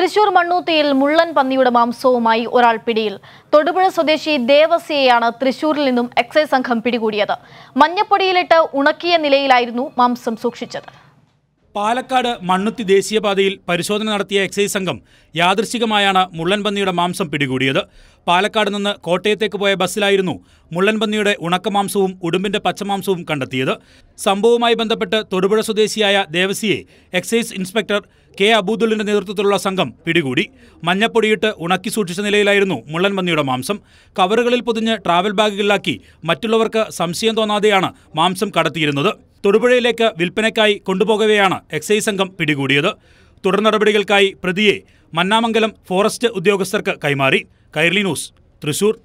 തൃശൂർ മണ്ണൂത്തിയിൽ മുള്ളൻ പന്നിയുടെ മാംസവുമായി ഒരാൾ പിടിയിൽ തൊടുപുഴ സ്വദേശി ദേവസ്യയാണ് തൃശൂരിൽ നിന്നും എക്സൈസ് സംഘം പിടികൂടിയത് മഞ്ഞപ്പൊടിയിലിട്ട് ഉണക്കിയ നിലയിലായിരുന്നു മാംസം സൂക്ഷിച്ചത് പാലക്കാട് മണ്ണുത്തി ദേശീയപാതയിൽ പരിശോധന നടത്തിയ എക്സൈസ് സംഘം യാദൃശികമായാണ് മുള്ളൻപന്നിയുടെ മാംസം പിടികൂടിയത് പാലക്കാട് നിന്ന് കോട്ടയത്തേക്ക് പോയ ബസ്സിലായിരുന്നു മുള്ളൻപന്നിയുടെ ഉണക്കമാംസവും ഉടുമ്പിന്റെ പച്ചമാംസവും കണ്ടെത്തിയത് സംഭവവുമായി ബന്ധപ്പെട്ട് തൊടുപുഴ സ്വദേശിയായ ദേവസിയെ എക്സൈസ് ഇൻസ്പെക്ടർ കെ അബൂദുലിന്റെ നേതൃത്വത്തിലുള്ള സംഘം പിടികൂടി മഞ്ഞപ്പൊടിയിട്ട് ഉണക്കി സൂക്ഷിച്ച നിലയിലായിരുന്നു മുള്ളൻപന്നിയുടെ മാംസം കവറുകളിൽ പൊതിഞ്ഞ് ട്രാവൽ ബാഗുകളിലാക്കി മറ്റുള്ളവർക്ക് സംശയം തോന്നാതെയാണ് മാംസം കടത്തിയിരുന്നത് തൊടുപുഴയിലേക്ക് വിൽപ്പനയ്ക്കായി കൊണ്ടുപോകവെയാണ് എക്സൈസ് സംഘം പിടികൂടിയത് തുടർ നടപടികൾക്കായി പ്രതിയെ മന്നാമംഗലം ഫോറസ്റ്റ് ഉദ്യോഗസ്ഥർക്ക് കൈമാറി കൈർലി ന്യൂസ് തൃശൂർ